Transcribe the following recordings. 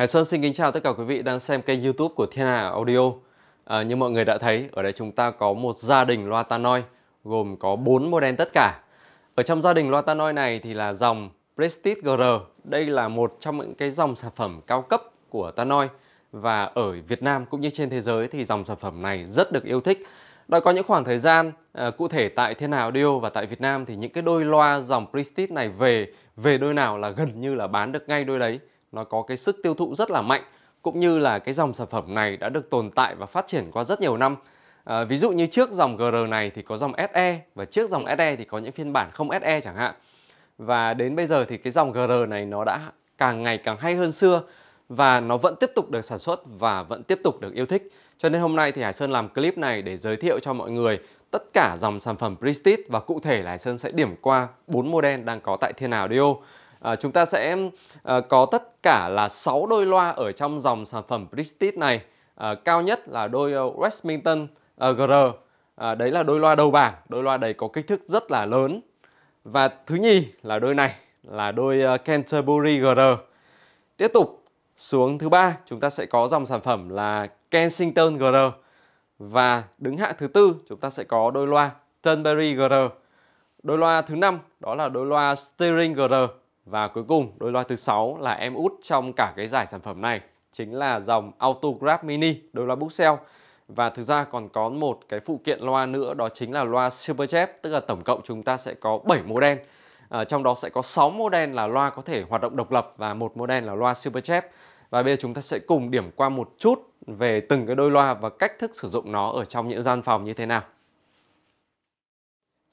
Hải Sơn xin kính chào tất cả quý vị đang xem kênh YouTube của Thiên Hà Audio. À, như mọi người đã thấy, ở đây chúng ta có một gia đình loa Tannoy gồm có 4 model tất cả. Ở trong gia đình loa Tannoy này thì là dòng Prestige GR. Đây là một trong những cái dòng sản phẩm cao cấp của Tannoy và ở Việt Nam cũng như trên thế giới thì dòng sản phẩm này rất được yêu thích. Đã có những khoảng thời gian à, cụ thể tại Thiên Hà Audio và tại Việt Nam thì những cái đôi loa dòng Prestige này về về đôi nào là gần như là bán được ngay đôi đấy nó có cái sức tiêu thụ rất là mạnh cũng như là cái dòng sản phẩm này đã được tồn tại và phát triển qua rất nhiều năm. À, ví dụ như trước dòng GR này thì có dòng SE và trước dòng SE thì có những phiên bản không SE chẳng hạn. Và đến bây giờ thì cái dòng GR này nó đã càng ngày càng hay hơn xưa và nó vẫn tiếp tục được sản xuất và vẫn tiếp tục được yêu thích. Cho nên hôm nay thì Hải Sơn làm clip này để giới thiệu cho mọi người tất cả dòng sản phẩm Prestige và cụ thể là Hải Sơn sẽ điểm qua 4 model đang có tại Thiên Audio. À, chúng ta sẽ à, có tất cả là 6 đôi loa ở trong dòng sản phẩm Prestige này à, cao nhất là đôi à, Westminster à, GR à, đấy là đôi loa đầu bảng đôi loa đấy có kích thước rất là lớn và thứ nhì là đôi này là đôi à, Canterbury GR tiếp tục xuống thứ ba chúng ta sẽ có dòng sản phẩm là Kensington GR và đứng hạng thứ tư chúng ta sẽ có đôi loa Turnberry GR. Đôi loa thứ năm đó là đôi loa Steering GR và cuối cùng, đôi loa thứ 6 là em út trong cả cái giải sản phẩm này, chính là dòng Autograph Mini đôi loa bookshelf. Và thực ra còn có một cái phụ kiện loa nữa đó chính là loa super Superchep, tức là tổng cộng chúng ta sẽ có 7 model. À, trong đó sẽ có 6 model là loa có thể hoạt động độc lập và một model là loa super Superchep. Và bây giờ chúng ta sẽ cùng điểm qua một chút về từng cái đôi loa và cách thức sử dụng nó ở trong những gian phòng như thế nào.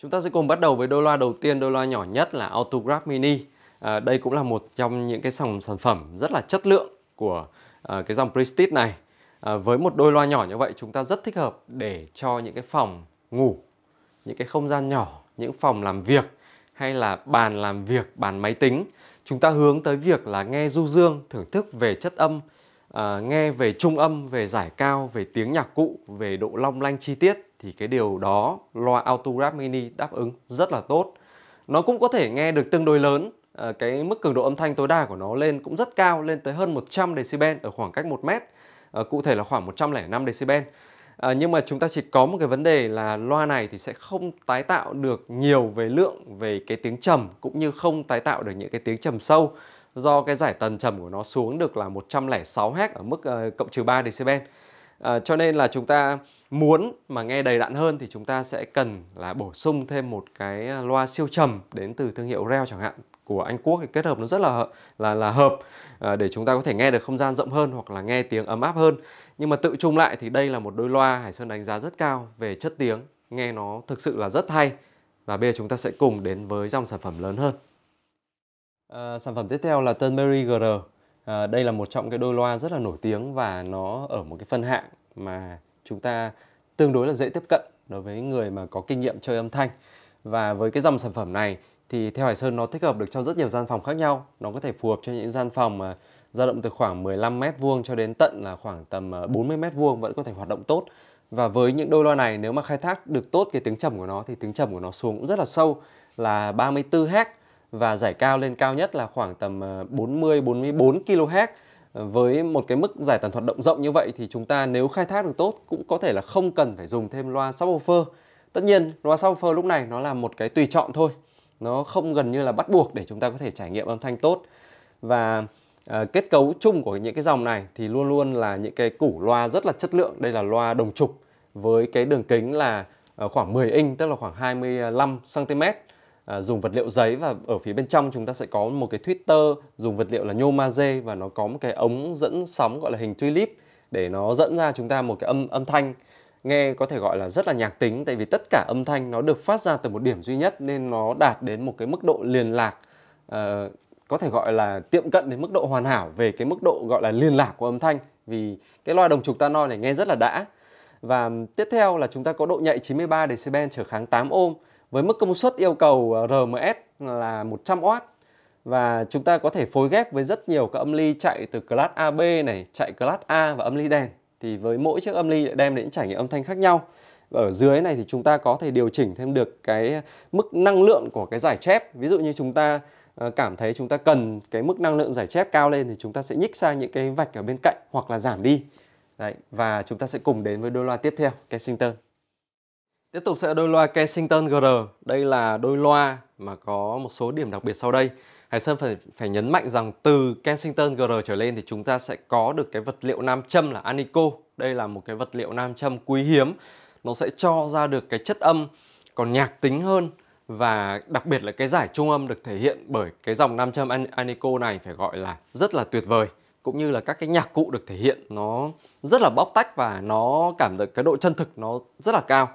Chúng ta sẽ cùng bắt đầu với đôi loa đầu tiên, đôi loa nhỏ nhất là Autograph Mini à, đây cũng là một trong những cái dòng sản phẩm rất là chất lượng của à, cái dòng Prestige này à, với một đôi loa nhỏ như vậy chúng ta rất thích hợp để cho những cái phòng ngủ những cái không gian nhỏ những phòng làm việc hay là bàn làm việc bàn máy tính chúng ta hướng tới việc là nghe du dương thưởng thức về chất âm à, nghe về trung âm về giải cao về tiếng nhạc cụ về độ long lanh chi tiết thì cái điều đó loa Autorap Mini đáp ứng rất là tốt nó cũng có thể nghe được tương đối lớn Ờ, cái mức cường độ âm thanh tối đa của nó lên cũng rất cao lên tới hơn 100 decibel ở khoảng cách 1 mét ờ, cụ thể là khoảng 105 decibel À, nhưng mà chúng ta chỉ có một cái vấn đề là loa này thì sẽ không tái tạo được nhiều về lượng về cái tiếng trầm cũng như không tái tạo được những cái tiếng trầm sâu do cái giải tần trầm của nó xuống được là 106 Hz ở mức uh, cộng trừ 3 decibel. À, cho nên là chúng ta muốn mà nghe đầy đặn hơn thì chúng ta sẽ cần là bổ sung thêm một cái loa siêu trầm đến từ thương hiệu Reo chẳng hạn của Anh Quốc thì kết hợp nó rất là là là hợp à, để chúng ta có thể nghe được không gian rộng hơn hoặc là nghe tiếng ấm áp hơn. Nhưng mà tự chung lại thì đây là một đôi loa Hải Sơn đánh giá rất cao về chất tiếng, nghe nó thực sự là rất hay. Và bây giờ chúng ta sẽ cùng đến với dòng sản phẩm lớn hơn. À, sản phẩm tiếp theo là Turnberry GR. À, đây là một trong cái đôi loa rất là nổi tiếng và nó ở một cái phân hạng mà chúng ta tương đối là dễ tiếp cận đối với người mà có kinh nghiệm chơi âm thanh. Và với cái dòng sản phẩm này thì theo Hải Sơn nó thích hợp được cho rất nhiều gian phòng khác nhau. Nó có thể phù hợp cho những gian phòng mà dao động từ khoảng 15 mét vuông cho đến tận là khoảng tầm 40 ờ, mét vuông vẫn có thể hoạt động tốt. Và với những đôi loa này nếu mà khai thác được tốt cái tiếng trầm của nó thì tiếng trầm của nó xuống cũng rất là sâu là 34 Hz và giải cao lên cao nhất là khoảng tầm 40 44 kHz. Với một cái mức giải tần hoạt động rộng như vậy thì chúng ta nếu khai thác được tốt cũng có thể là không cần phải dùng thêm loa subwoofer. Tất nhiên loa subwoofer lúc này nó là một cái tùy chọn thôi nó không gần như là bắt buộc để chúng ta có thể trải nghiệm âm thanh tốt và uh, kết cấu chung của những cái dòng này thì luôn luôn là những cái củ loa rất là chất lượng đây là loa đồng trục với cái đường kính là ờ, khoảng 10 inch tức là khoảng 25 cm uh, dùng vật liệu giấy và ở phía bên trong chúng ta sẽ có một cái tweeter dùng vật liệu là nhôm maze và nó có một cái ống dẫn sóng gọi là hình tulip để nó dẫn ra chúng ta một cái âm âm thanh nghe có thể gọi là rất là nhạc tính tại vì tất cả âm thanh nó được phát ra từ một điểm duy nhất nên nó đạt đến một cái mức độ liên lạc uh, có thể gọi là tiệm cận đến mức độ hoàn hảo về cái mức độ gọi là liên lạc của âm thanh vì cái loa đồng trục tanoi này nghe rất là đã và tiếp theo là chúng ta có độ nhạy 93 decibel trở kháng 8 ohm với mức công suất yêu cầu ờ, RMS là 100W và chúng ta có thể phối ghép với rất nhiều các âm ly chạy từ class AB này, chạy class A và âm ly đèn thì với mỗi chiếc âm ly lại đem đến trải nghiệm âm thanh khác nhau ở dưới này thì chúng ta có thể điều chỉnh thêm được cái mức năng lượng của cái giải chép ví dụ như chúng ta ờ, cảm thấy chúng ta cần cái mức năng lượng giải chép cao lên thì chúng ta sẽ nhích sang những cái vạch ở bên cạnh hoặc là giảm đi Đấy, và chúng ta sẽ cùng đến với đôi loa tiếp theo Kensington Tiếp tục sẽ đôi loa Kensington GR Đây là đôi loa mà có một số điểm đặc biệt sau đây Hải Sơn phải phải nhấn mạnh rằng từ Kensington GR trở lên thì chúng ta sẽ có được cái vật liệu nam châm là Anico. Đây là một cái vật liệu nam châm quý hiếm. Nó sẽ cho ra được cái chất âm còn nhạc tính hơn và đặc biệt là cái giải trung âm được thể hiện bởi cái dòng nam châm Anico này phải gọi là rất là tuyệt vời cũng như là các cái nhạc cụ được thể hiện nó rất là bóc tách và nó cảm được cái độ chân thực nó rất là cao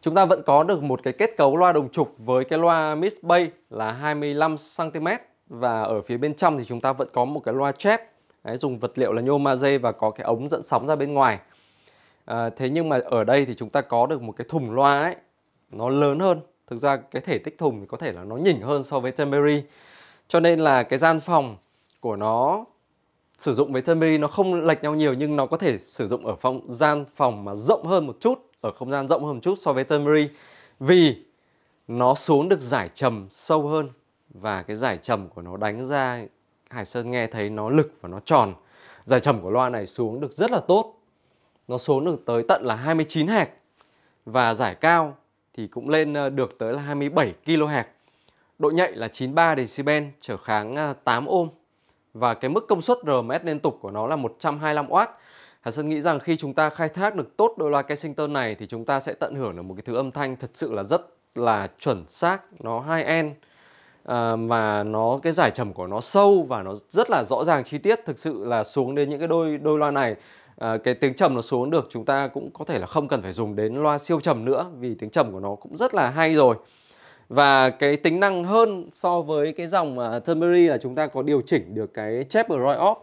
chúng ta vẫn có được một cái kết cấu loa đồng trục với cái loa mid bay là 25 cm và ở phía bên trong thì chúng ta vẫn có một cái loa chép Đấy, dùng vật liệu là nhôm magie và có cái ống dẫn sóng ra bên ngoài à, thế nhưng mà ở đây thì chúng ta có được một cái thùng loa ấy nó lớn hơn thực ra cái thể tích thùng thì có thể là nó nhỉnh hơn so với Temberry cho nên là cái gian phòng của nó sử dụng với Temberry nó không lệch nhau nhiều nhưng nó có thể sử dụng ở phòng gian phòng mà rộng hơn một chút ở không gian rộng hơn một chút so với Tamari vì nó xuống được giải trầm sâu hơn và cái giải trầm của nó đánh ra Hải Sơn nghe thấy nó lực và nó tròn. Giải trầm của loa này xuống được rất là tốt. Nó xuống được tới tận là 29 Hz và giải cao thì cũng lên ờ, được tới là 27 kHz. Độ nhạy là 93 decibel, trở kháng 8 ờ, ohm và cái mức công suất RMS liên tục của nó là 125W Hà Sơn nghĩ rằng khi chúng ta khai thác được tốt đôi loa Kensington này thì chúng ta sẽ tận hưởng được một cái thứ âm thanh thật sự là rất là chuẩn xác, nó high end ờ, và nó cái giải trầm của nó sâu và nó rất là rõ ràng chi tiết thực sự là xuống đến những cái đôi đôi loa này ờ, cái tiếng trầm nó xuống được chúng ta cũng có thể là không cần phải dùng đến loa siêu trầm nữa vì tiếng trầm của nó cũng rất là hay rồi và cái tính năng hơn so với cái dòng uh, ờ, Turmery là chúng ta có điều chỉnh được cái chép ở Roy Off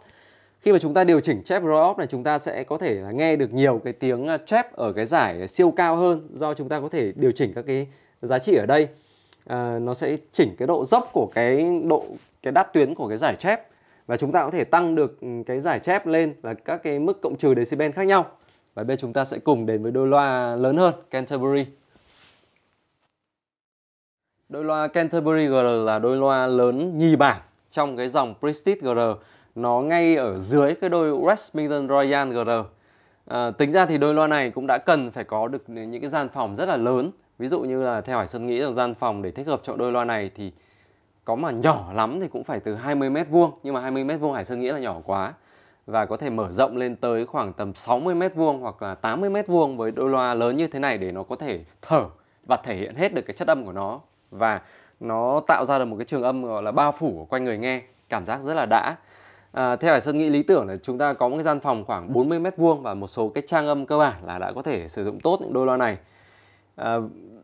khi mà chúng ta điều chỉnh chép roll này chúng ta sẽ có thể là nghe được nhiều cái tiếng à, chép ở cái giải siêu cao hơn do chúng ta có thể điều chỉnh các cái giá trị ở đây à, nó sẽ chỉnh cái độ dốc của cái độ cái đáp tuyến của cái giải chép và chúng ta có thể tăng được ừ, cái giải chép lên là các cái mức cộng trừ decibel khác nhau và bên chúng ta sẽ cùng đến với đôi loa lớn hơn Canterbury đôi loa Canterbury GR là đôi loa lớn nhì bảng trong cái dòng Prestige GR nó ngay ở dưới cái đôi Westminster Royal GR. À, tính ra thì đôi loa này cũng đã cần phải có được những cái gian phòng rất là lớn. Ví dụ như là theo Hải Sơn nghĩ rằng gian phòng để thích hợp cho đôi loa này thì có mà nhỏ lắm thì cũng phải từ 20 mét vuông nhưng mà 20 mét vuông Hải Sơn nghĩ là nhỏ quá và có thể mở rộng lên tới khoảng tầm 60 mét vuông hoặc là 80 mét vuông với đôi loa lớn như thế này để nó có thể thở và thể hiện hết được cái chất âm của nó và nó tạo ra được một cái trường âm gọi là bao phủ quanh người nghe cảm giác rất là đã À, theo Hải Sơn nghĩ lý tưởng là chúng ta có một cái gian phòng khoảng 40 mét vuông và một số cái trang âm cơ bản là đã có thể sử dụng tốt những đôi loa này. À,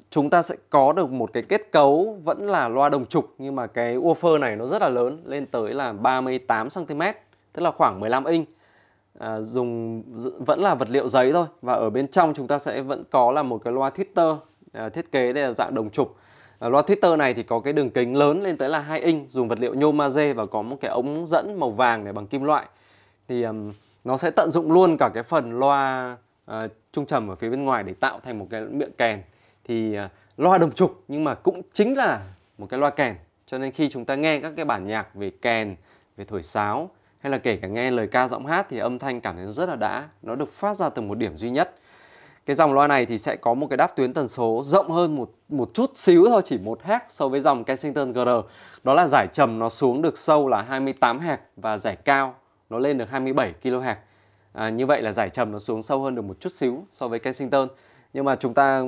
chúng ta sẽ có được một cái kết cấu vẫn là loa đồng trục nhưng mà cái woofer này nó rất là lớn lên tới là 38 cm, tức là khoảng 15 inch. À, dùng vẫn là vật liệu giấy thôi và ở bên trong chúng ta sẽ vẫn có là một cái loa tweeter à, thiết kế đây là dạng đồng trục Ờ, loa Twitter này thì có cái đường kính lớn lên tới là 2 inch dùng vật liệu nhôm magie và có một cái ống dẫn màu vàng để bằng kim loại thì um, nó sẽ tận dụng luôn cả cái phần loa uh, trung trầm ở phía bên ngoài để tạo thành một cái miệng kèn thì uh, loa đồng trục nhưng mà cũng chính là một cái loa kèn cho nên khi chúng ta nghe các cái bản nhạc về kèn về thổi sáo hay là kể cả nghe lời ca giọng hát thì âm thanh cảm thấy rất là đã nó được phát ra từ một điểm duy nhất cái dòng loa này thì sẽ có một cái đáp tuyến tần số rộng hơn một một chút xíu thôi chỉ một Hz so với dòng Kensington GR đó là giải trầm nó xuống được sâu là 28 Hz và giải cao nó lên được 27 kHz à, như vậy là giải trầm nó xuống sâu hơn được một chút xíu so với Kensington nhưng mà chúng ta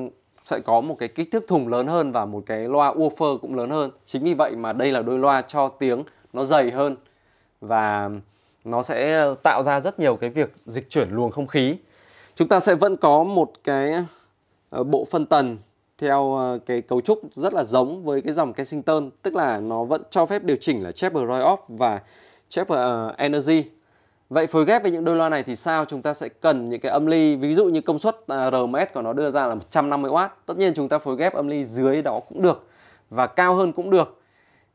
sẽ có một cái kích thước thùng lớn hơn và một cái loa woofer cũng lớn hơn chính vì vậy mà đây là đôi loa cho tiếng nó dày hơn và nó sẽ tạo ra rất nhiều cái việc dịch chuyển luồng không khí chúng ta sẽ vẫn có một cái ờ, bộ phân tần theo ờ, cái cấu trúc rất là giống với cái dòng Kensington tức là nó vẫn cho phép điều chỉnh là Chapter Roy Off và Chapter ờ, Energy Vậy phối ghép với những đôi loa này thì sao? Chúng ta sẽ cần những cái âm ly ví dụ như công suất à, RMS của nó đưa ra là 150W tất nhiên chúng ta phối ghép âm ly dưới đó cũng được và cao hơn cũng được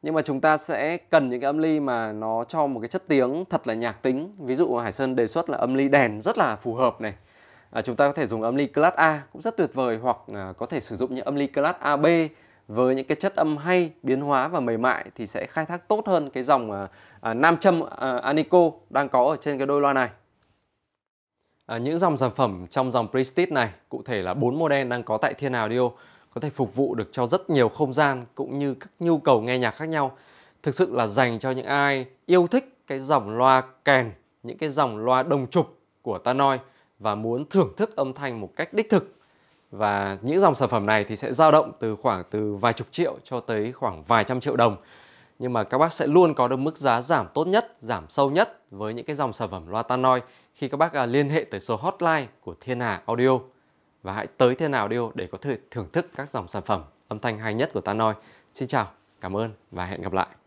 nhưng mà chúng ta sẽ cần những cái âm ly mà nó cho một cái chất tiếng thật là nhạc tính ví dụ Hải Sơn đề xuất là âm ly đèn rất là phù hợp này à, chúng ta có thể dùng âm ly class A cũng rất tuyệt vời hoặc à, có thể sử dụng những âm ly class AB với những cái chất âm hay biến hóa và mềm mại thì sẽ khai thác tốt hơn cái dòng à, à, nam châm à, Anico đang có ở trên cái đôi loa này à, những dòng sản phẩm trong dòng Prestige này cụ thể là bốn model đang có tại Thiên Audio có thể phục vụ được cho rất nhiều không gian cũng như các nhu cầu nghe nhạc khác nhau thực sự là dành cho những ai yêu thích cái dòng loa kèn những cái dòng loa đồng trục của Tanoi và muốn thưởng thức âm thanh một cách đích thực và những dòng sản phẩm này thì sẽ dao động từ khoảng từ vài chục triệu cho tới khoảng vài trăm triệu đồng nhưng mà các bác sẽ luôn có được mức giá giảm tốt nhất, giảm sâu nhất với những cái dòng sản phẩm loa Tannoy khi các bác à, liên hệ tới số hotline của Thiên Hà Audio và hãy tới Thiên Hà Audio để có thể thưởng thức các dòng sản phẩm âm thanh hay nhất của Tannoy. Xin chào, cảm ơn và hẹn gặp lại.